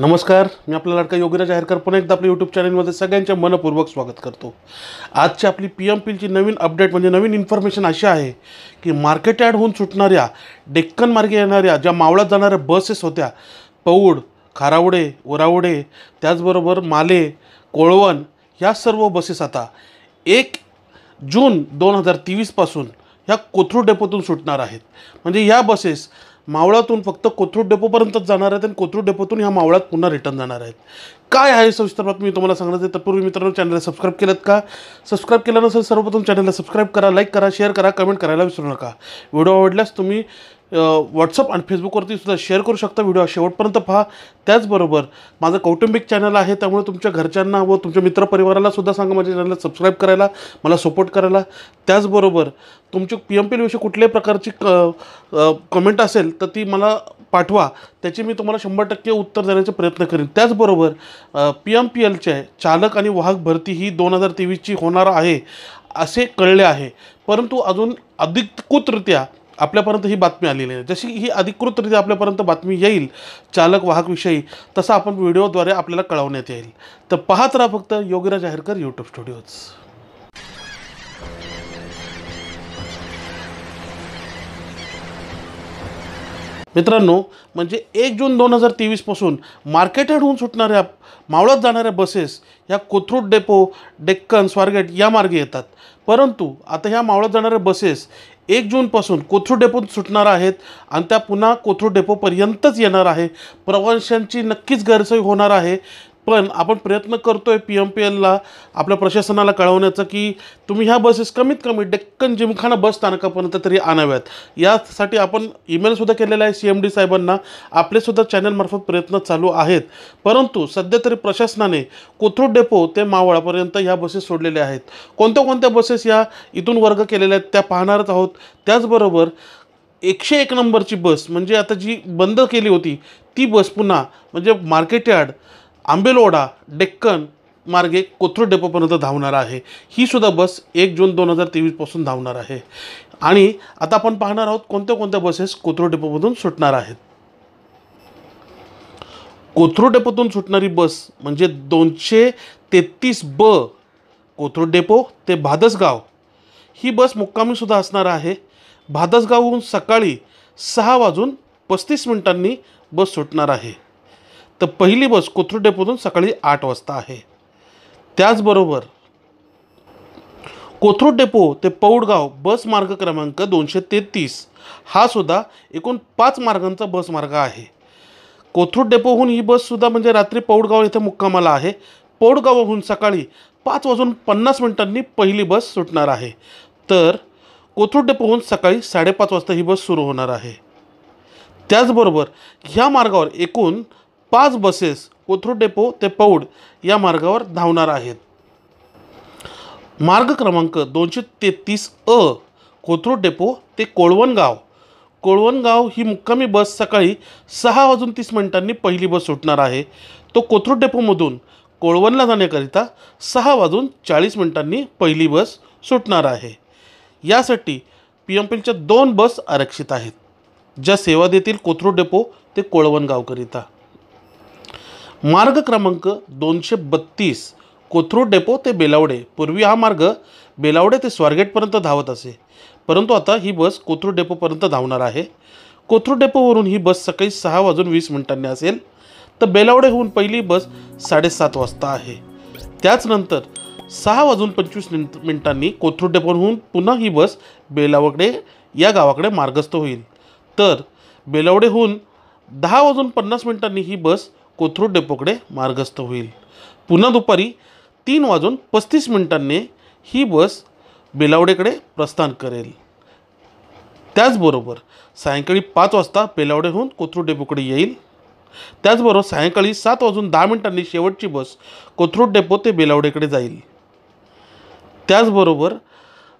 नमस्कार मी आपला लाडका योगीराज आहेरकर पुन्हा एकदा आपल्या यूट्यूब चॅनलमध्ये सगळ्यांच्या मनपूर्वक स्वागत करतो आजची आपली पी एम पीलची नवीन अपडेट म्हणजे नवीन इन्फॉर्मेशन अशी आहे की मार्केट ॲड होऊन सुटणाऱ्या डेक्कन मार्गे येणाऱ्या ज्या मावळात जाणाऱ्या बसेस होत्या पौड खारावडे ओरावडे त्याचबरोबर माले कोळवण ह्या सर्व बसेस आता एक जून दोन हजार तेवीसपासून ह्या कोथरूड डेपोतून सुटणार आहेत म्हणजे ह्या बसेस मावळातून फक्त कोथरूड डेपोपर्यंतच जाणार आहेत आणि कोथरूड डेपोतून ह्या मावळात पुन्हा रिटर्न जाणार आहेत काय आहे सविस्तर बातमी तुम्हाला तर तत्पूर्वी मित्रांनो चॅनलला सबस्क्राईब केलं का सबस्क्राईब केलं नसेल सर्वप्रथम चॅनलला सबस्क्राईब करा लाईक करा शेअर करा कमेंट करायला विसरू नका व्हिडिओ आवडल्यास तुम्ही व्हॉट्सअप आणि फेसबुकवरती सुद्धा शेअर करू शकता व्हिडिओ शेवटपर्यंत पहा त्याचबरोबर माझं कौटुंबिक चॅनल आहे त्यामुळे तुमच्या घरच्यांना व तुमच्या मित्रपरिवाराला सुद्धा सांगा माझ्या चॅनलला सबस्क्राईब करायला मला सपोर्ट करायला त्याचबरोबर तुमची पी एम पी विषयी कुठल्याही प्रकारची क कमेंट असेल तर ती मला पाठवा त्याची मी तुम्हाला शंभर टक्के उत्तर देण्याचा प्रयत्न करेन त्याचबरोबर पी एम पी एलचे चालक आणि वाहक भरती ही दोन हजार तेवीसची होणार आहे असे कळले आहे परंतु अजून अधिकृतरित्या आपल्यापर्यंत ही बातमी आलेली आहे जशी ही अधिकृतरित्या आपल्यापर्यंत बातमी येईल चालक वाहकविषयी तसा आपण व्हिडिओद्वारे आपल्याला कळवण्यात येईल तर पाहत राहा फक्त योगीराज आहेरकर यूट्यूब स्टुडिओज मित्रांनो म्हणजे एक जून दोन हजार तेवीसपासून मार्केटेड होऊन सुटणाऱ्या मावळत जाणाऱ्या बसेस ह्या कोथरूड डेपो डेक्कन स्वारगेट या मार्गे येतात परंतु आता ह्या मावळत जाणाऱ्या बसेस एक जूनपासून कोथरूड डेपोत सुटणार आहेत आणि त्या पुन्हा कोथरूड डेपोपर्यंतच येणार आहे प्रवाशांची नक्कीच गैरसोय होणार आहे पण आपण प्रयत्न करतो आहे पी एम पी एलला आपल्या प्रशासनाला कळवण्याचं की तुम्ही ह्या बसेस कमीत कमी डेक्कन जिमखाना बस स्थानकापर्यंत तरी आणाव्यात यासाठी आपण ईमेलसुद्धा केलेला आहे सी एम डी साहेबांना आपलेसुद्धा चॅनलमार्फत प्रयत्न चालू आहेत परंतु सध्या तरी प्रशासनाने कोथरूड डेपो ते मावळापर्यंत ह्या बसेस सोडलेल्या आहेत कोणत्या कोणत्या बसेस या इथून वर्ग केलेल्या आहेत त्या पाहणारच आहोत त्याचबरोबर एकशे एक नंबरची बस म्हणजे आता जी बंद केली होती ती बस पुन्हा म्हणजे मार्केट यार्ड आंबेलवाडा डेक्कन मार्गे कोथरूड डेपोपर्यंत धावणार आहे ही सुद्धा बस एक जून दोन हजार तेवीसपासून धावणार आहे आणि आता आपण पाहणार आहोत कोणत्या कोणत्या बसेस कोथरूड डेपोमधून सुटणार आहेत कोथरूड डेपोतून सुटणारी बस म्हणजे दोनशे तेहतीस ब कोथरूड डेपो ते भादसगाव ही बस मुक्कामीसुद्धा असणार आहे भादसगावहून सकाळी सहा वाजून पस्तीस मिनिटांनी बस सुटणार आहे तर पहिली बस कोथरूड डेपोतून सकाळी आठ वाजता आहे त्याचबरोबर कोथरूड डेपो ते पौडगाव बस मार्ग क्रमांक दोनशे तेहतीस हा सुद्धा एकूण पाच मार्गांचा बस मार्ग आहे कोथरूड डेपोहून ही बससुद्धा म्हणजे रात्री पौडगाव इथे मुक्कामाला आहे पौडगावहून सकाळी पाच वाजून पन्नास मिनिटांनी पहिली बस सुटणार आहे तर कोथरूड डेपोहून सकाळी साडेपाच वाजता ही बस सुरू होणार आहे त्याचबरोबर ह्या मार्गावर एकूण पाच बसेस कोथरूड डेपो ते पौड या मार्गावर धावणार आहेत मार्ग क्रमांक दोनशे तेहतीस अ कोथरूड डेपो ते कोळवणगाव कोळवणगाव ही मुक्कामी बस सकाळी सहा वाजून तीस मिनिटांनी पहिली बस सुटणार आहे तो कोथरूड डेपोमधून कोळवणला जाण्याकरिता सहा वाजून चाळीस मिनिटांनी पहिली बस सुटणार आहे यासाठी पी एम पीलच्या दोन बस आरक्षित आहेत ज्या सेवा देतील कोथरूड डेपो ते कोळवणगावकरिता मार्ग क्रमांक दोनशे बत्तीस कोथरूड डेपो ते बेलावडे पूर्वी हा मार्ग बेलावडे ते स्वारगेटपर्यंत धावत असे परंतु आता ही बस कोथरूड डेपोपर्यंत धावणार आहे कोथरूड डेपोवरून ही बस सकाळी सहा वाजून वीस मिनिटांनी असेल तर बेलावडेहून पहिली बस साडेसात वाजता आहे त्याचनंतर सहा वाजून पंचवीस मिनिटांनी कोथरूड डेपोहून पुन्हा ही बस बेलावडे या गावाकडे मार्गस्थ होईल तर बेलावडेहून दहा वाजून पन्नास मिनिटांनी ही बस कोथरूड डेपोकडे मार्गस्थ होईल पुन्हा दुपारी तीन वाजून पस्तीस मिनिटांनी ही बस बेलावडेकडे प्रस्थान करेल त्याचबरोबर सायंकाळी पाच वाजता बेलावडेहून कोथरूड डेपोकडे येईल त्याचबरोबर सायंकाळी सात वाजून दहा मिनिटांनी शेवटची बस कोथरूड डेपो ते बेलावडेकडे जाईल त्याचबरोबर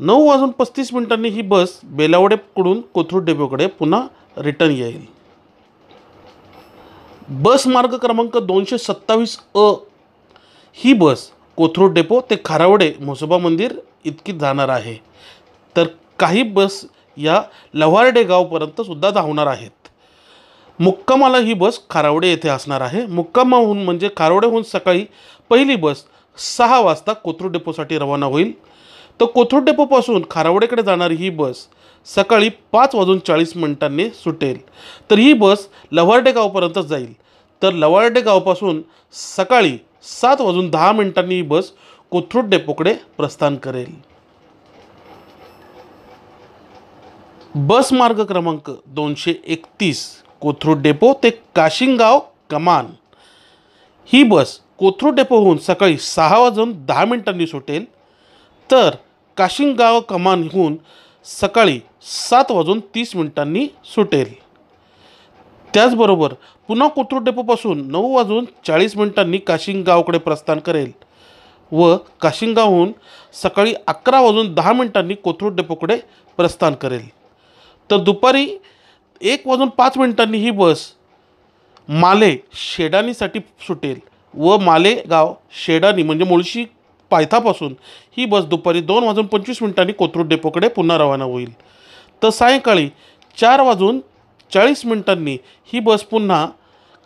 नऊ वाजून पस्तीस मिनिटांनी ही बस बेलावडेकडून कोथरूड डेपोकडे पुन्हा रिटर्न येईल बस मार्ग क्रमांक दोनशे सत्तावीस अ ही बस कोथरूड डेपो ते खारावडे म्हसोबा मंदिर इतकी जाणार आहे तर काही बस या लव्हार्डे गावपर्यंतसुद्धा धावणार आहेत मुक्कामाला ही बस खारावडे येथे असणार आहे मुक्कामाहून म्हणजे खारवडेहून सकाळी पहिली बस सहा वाजता कोथरूड डेपोसाठी रवाना होईल तर कोथरूड डेपोपासून खारावडेकडे जाणारी ही बस सकाळी पाच वाजून चाळीस मिनिटांनी सुटेल तर ही बस लव्हार्डे गावपर्यंत जाईल तर लवार्डे गावपासून सकाळी सात वाजून दहा मिनिटांनी ही बस कोथरूड डेपोकडे प्रस्थान करेल बस मार्ग क्रमांक दोनशे एकतीस कोथरूड डेपो ते काशिंगाव कमान ही बस कोथरूड डेपोहून सकाळी सहा वाजून दहा मिनिटांनी सुटेल तर काशिंगाव कमानहून सकाळी सात वाजून तीस मिनिटांनी सुटेल त्याचबरोबर पुन्हा कोथरूड डेपोपासून नऊ वाजून चाळीस मिनिटांनी गावकडे प्रस्थान करेल व काशिंगावहून सकाळी अकरा वाजून दहा मिनिटांनी कोथरूड डेपोकडे प्रस्थान करेल तर दुपारी एक वाजून पाच मिनिटांनी ही बस माले शेडानीसाठी सुटेल व माले गाव शेडानी म्हणजे मुळशी पायथापासून ही बस दुपारी दोन वाजून पंचवीस मिनिटांनी कोथरूड डेपोकडे पुन्हा रवाना होईल तर सायंकाळी चार वाजून चाळीस मिनिटांनी ही बस पुन्हा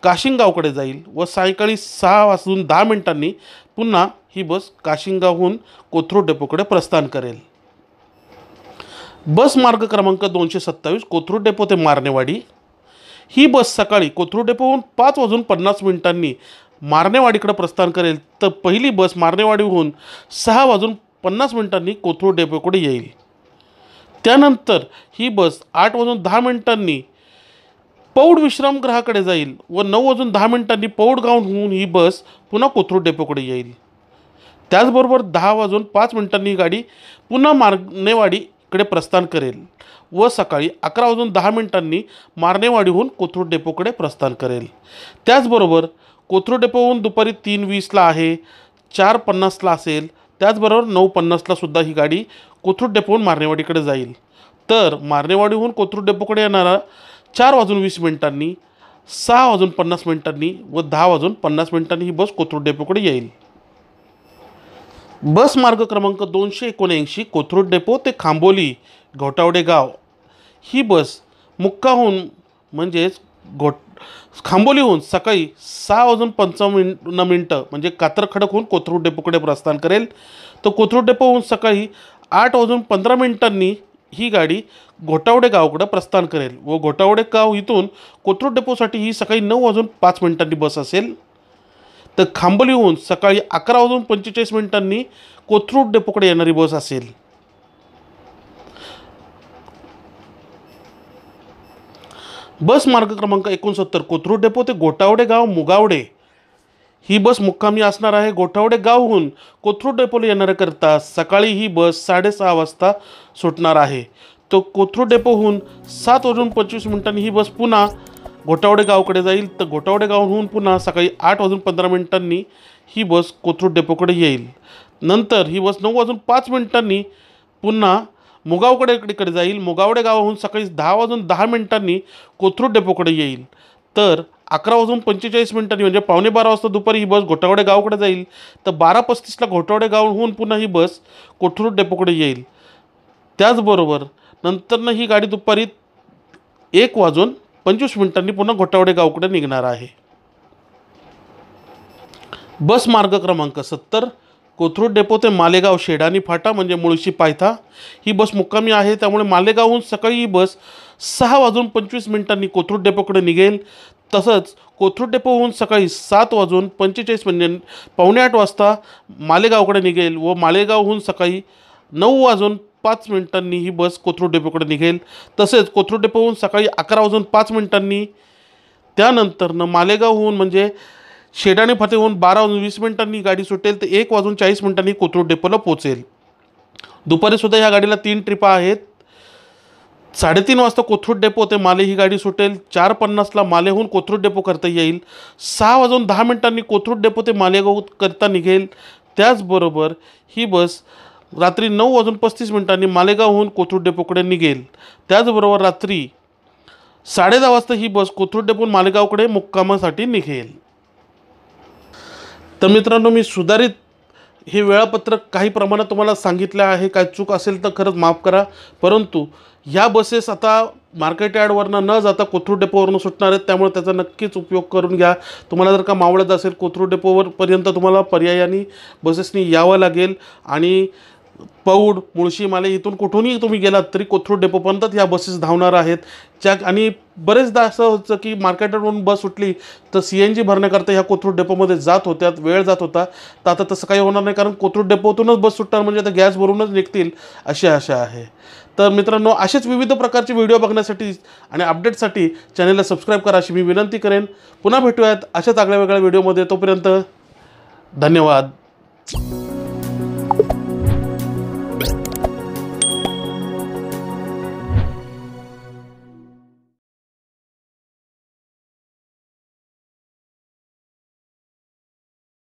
काशिंगावकडे जाईल व सायंकाळी सहा वाजून दहा मिनिटांनी पुन्हा ही बस काशिंगावहून कोथरूड डेपोकडे प्रस्थान करेल बस मार्ग क्रमांक दोनशे सत्तावीस कोथरूड डेपो ते मारणेवाडी ही बस सकाळी कोथरूड डेपोहून पाच वाजून पन्नास मिनिटांनी मारणेवाडीकडे प्रस्थान करेल तर पहिली बस मारणेवाडीहून सहा वाजून पन्नास मिनिटांनी कोथरूड डेपोकडे येईल त्यानंतर ही बस आठ वाजून दहा मिनिटांनी पौड विश्रामगृहाकडे जाईल व नऊ वाजून दहा मिनिटांनी पौडगावहून ही बस पुन्हा कोथरूड डेपोकडे येईल त्याचबरोबर दहा वाजून पाच मिनिटांनी ही गाडी पुन्हा मार्नेवाडीकडे प्रस्थान करेल व सकाळी अकरा वाजून दहा मिनिटांनी मार्नेवाडीहून कोथरूड डेपोकडे प्रस्थान करेल त्याचबरोबर कोथरूड डेपोहून दुपारी तीन वीसला आहे चार पन्नासला असेल त्याचबरोबर नऊ पन्नासला सुद्धा ही गाडी कोथरूड डेपोहून मारणेवाडीकडे जाईल तर मारणेवाडीहून कोथरूड डेपोकडे येणारा चार वाजून वीस मिनिटांनी सहा वाजून पन्नास मिनिटांनी व दहा वाजून पन्नास मिनिटांनी ही बस कोथरूड डेपोकडे येईल बस मार्ग क्रमांक दोनशे एकोणऐंशी कोथरूड डेपो ते खांबोली घोटावडे गाव ही बस मुक्काहून म्हणजेच घोट खांबोलीहून सकाळी सहा वाजून पंचावन्न मिनटं म्हणजे कातरखडक होऊन कोथरूड डेपोकडे प्रस्थान करेल तर कोथरूड डेपोहून सकाळी आठ वाजून पंधरा मिनिटांनी ही गाडी घोटावडे गावकडं प्रस्थान करेल व घोटावडे गाव इथून कोथरूड डेपोसाठी ही सकाळी नऊ वाजून पाच मिनिटांनी बस असेल तर खांबोलीहून सकाळी अकरा वाजून पंचेचाळीस मिनिटांनी कोथरूड डेपोकडे येणारी बस असेल बस मार्ग क्रमांक एकोणसत्तर कोथरूड डेपो ते गोटावडे गाव मुगावडे ही बस मुक्कामी असणार आहे गोठावडे गावहून कोथरूड डेपोला येणाऱ्याकरता सकाळी ही बस साडेसहा वाजता सुटणार आहे तो कोथरूड डेपोहून सात वाजून पंचवीस मिनिटांनी ही बस पुन्हा गोठावडे गावकडे जाईल तर गोठावडे गावहून पुन्हा सकाळी आठ वाजून पंधरा मिनिटांनी ही बस कोथरूड डेपोकडे येईल नंतर ही बस नऊ वाजून पाच मिनिटांनी पुन्हा मुगावकडे इकडे जाईल मुगावडे गावाहून सकाळी दहा वाजून दहा मिनिटांनी कोथरूड डेपोकडे येईल तर अकरा वाजून पंचेचाळीस मिनिटांनी म्हणजे पावणे बारा वाजता दुपारी ही बस घोटावडे गावाकडे जाईल तर बारा पस्तीसला घोटावडे गावहून पुन्हा ही बस कोथरूड डेपोकडे येईल त्याचबरोबर नंतरनं ही गाडी दुपारी एक वाजून पंचवीस मिनिटांनी पुन्हा घोटावडे गावकडे निघणार आहे बस मार्ग क्रमांक सत्तर कोथरूड डेपो ते मालेगाव शेडानी फाटा म्हणजे मुळशी पायथा ही बस मुक्कामी आहे त्यामुळे मालेगावहून सकाळी ही बस सहा वाजून पंचवीस मिनिटांनी कोथरूड डेपोकडे निघेल तसंच कोथरूड डेपोहून सकाळी सात वाजून पंचेचाळीस म्हणजे पावणे आठ वाजता मालेगावकडे निघेल व मालेगावहून सकाळी नऊ वाजून पाच मिनिटांनी ही बस कोथरूड डेपोकडे निघेल तसेच कोथरूड डेपोहून सकाळी अकरा वाजून पाच मिनिटांनी त्यानंतरनं मालेगावहून म्हणजे शेडाने फते होऊन बारा वाजून वीस मिनिटांनी गाडी सुटेल तर एक वाजून चाळीस मिनिटांनी कोथरूड डेपोला पोचेल दुपारीसुद्धा ह्या गाडीला तीन ट्रिपा आहेत साडेतीन वाजता कोथरूड डेपो ते माले ही गाडी सुटेल चार पन्नासला मालेहून कोथरूड डेपो करता येईल सहा वाजून दहा मिनिटांनी कोथरूड डेपो ते मालेगाव करता निघेल त्याचबरोबर ही बस रात्री नऊ वाजून पस्तीस मिनिटांनी मालेगावहून कोथरूड डेपोकडे निघेल त्याचबरोबर रात्री साडे दहा वाजता ही बस कोथरूड डेपोहून मालेगावकडे मुक्कामासाठी निघेल तर मित्रांनो मी सुधारित हे वेळापत्रक काही प्रमाणात तुम्हाला सांगितलं आहे काय चूक असेल तर खरंच माफ करा परंतु ह्या बसेस आता मार्केट यार्डवरनं न जाता कोथरूड डेपोवरून सुटणार आहेत त्यामुळे त्याचा नक्कीच उपयोग करून घ्या तुम्हाला जर का मावळत असेल कोथरूड डेपोवरपर्यंत तुम्हाला पर्यायाने बसेसनी यावं लागेल आणि पौड मुळशी माले इथून कुठूनही तुम्ही गेलात तरी कोथरूड डेपोपर्यंतच ह्या बसेस धावणार आहेत ज्या आणि बरेचदा असं होतं की मार्केटवरून बस सुटली तर सी एन जी भरण्याकरता ह्या कोथरूड डेपोमध्ये जात होत्यात वेळ जात होता तर आता तसं काही होणार नाही कारण कोथरूड डेपोतूनच बस सुटणार म्हणजे आता गॅस भरूनच निघतील अशी आशा आहे तर मित्रांनो असेच विविध प्रकारचे व्हिडिओ बघण्यासाठी आणि अपडेटसाठी चॅनलला सबस्क्राईब करा अशी मी विनंती करेन पुन्हा भेटूयात अशाच आगळ्या वेगळ्या व्हिडिओमध्ये तोपर्यंत धन्यवाद